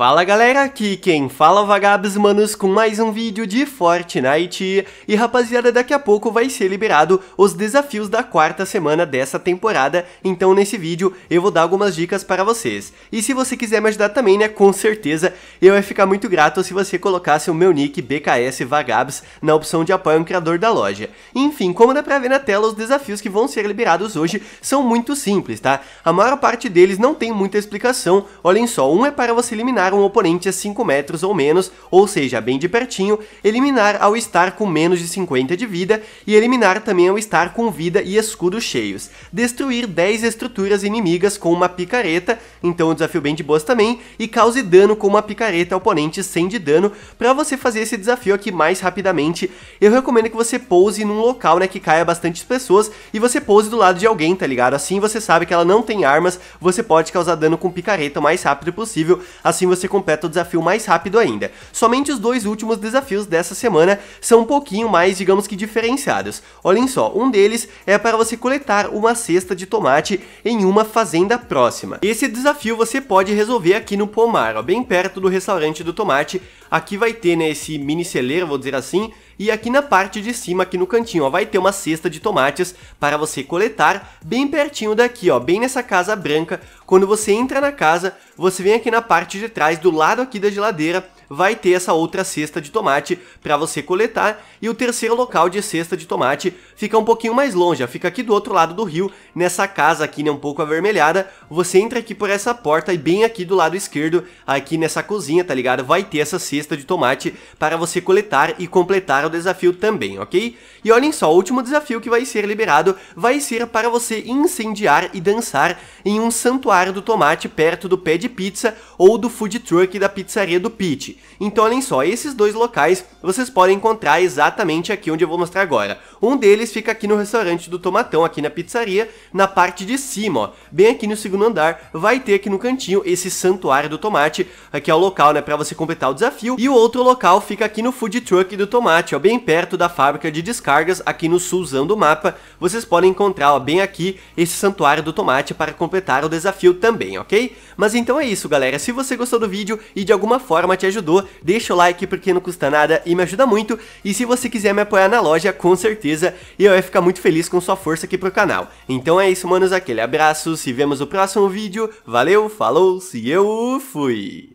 Fala galera, aqui quem fala é vagabos manos com mais um vídeo de Fortnite E rapaziada, daqui a pouco vai ser liberado os desafios da quarta semana dessa temporada Então nesse vídeo eu vou dar algumas dicas para vocês E se você quiser me ajudar também, né, com certeza Eu ia ficar muito grato se você colocasse o meu nick BKS Vagabs na opção de apoio ao criador da loja Enfim, como dá pra ver na tela, os desafios que vão ser liberados hoje são muito simples, tá? A maior parte deles não tem muita explicação Olhem só, um é para você eliminar um oponente a 5 metros ou menos, ou seja, bem de pertinho, eliminar ao estar com menos de 50 de vida e eliminar também ao estar com vida e escudo cheios. Destruir 10 estruturas inimigas com uma picareta, então o um desafio bem de boas também, e cause dano com uma picareta ao oponente sem de dano, para você fazer esse desafio aqui mais rapidamente. Eu recomendo que você pouse num local, né, que caia bastante pessoas e você pouse do lado de alguém, tá ligado? Assim você sabe que ela não tem armas, você pode causar dano com picareta o mais rápido possível, assim você você completa o desafio mais rápido ainda. Somente os dois últimos desafios dessa semana são um pouquinho mais, digamos que diferenciados. Olhem só, um deles é para você coletar uma cesta de tomate em uma fazenda próxima. Esse desafio você pode resolver aqui no pomar, ó, bem perto do restaurante do tomate, Aqui vai ter né, esse mini celeiro, vou dizer assim, e aqui na parte de cima, aqui no cantinho, ó, vai ter uma cesta de tomates para você coletar bem pertinho daqui, ó, bem nessa casa branca. Quando você entra na casa, você vem aqui na parte de trás, do lado aqui da geladeira, vai ter essa outra cesta de tomate para você coletar. E o terceiro local de cesta de tomate fica um pouquinho mais longe, ó, fica aqui do outro lado do rio, nessa casa aqui, né, um pouco avermelhada. Você entra aqui por essa porta e bem aqui do lado esquerdo, aqui nessa cozinha, tá ligado? Vai ter essa cesta cesta de tomate para você coletar e completar o desafio também, ok? E olhem só, o último desafio que vai ser liberado vai ser para você incendiar e dançar em um santuário do tomate perto do pé de pizza ou do food truck da pizzaria do Pete. Então olhem só, esses dois locais vocês podem encontrar exatamente aqui onde eu vou mostrar agora. Um deles fica aqui no restaurante do Tomatão, aqui na pizzaria, na parte de cima, ó, bem aqui no segundo andar, vai ter aqui no cantinho esse santuário do tomate, aqui eh, é o local, né, para você completar o desafio, e o outro local fica aqui no food truck do tomate, ó, bem perto da fábrica de descargas, aqui no sulzão do mapa, vocês podem encontrar, ó, bem aqui, esse santuário do tomate para completar o desafio também, ok? Mas então é isso, galera, se você gostou do vídeo e de alguma forma te ajudou, deixa o like porque não custa nada e me ajuda muito, e se você quiser me apoiar na loja, com certeza e eu ia ficar muito feliz com sua força aqui pro canal. Então é isso, manos, aquele abraço, se vemos no próximo vídeo, valeu, falou, se eu fui!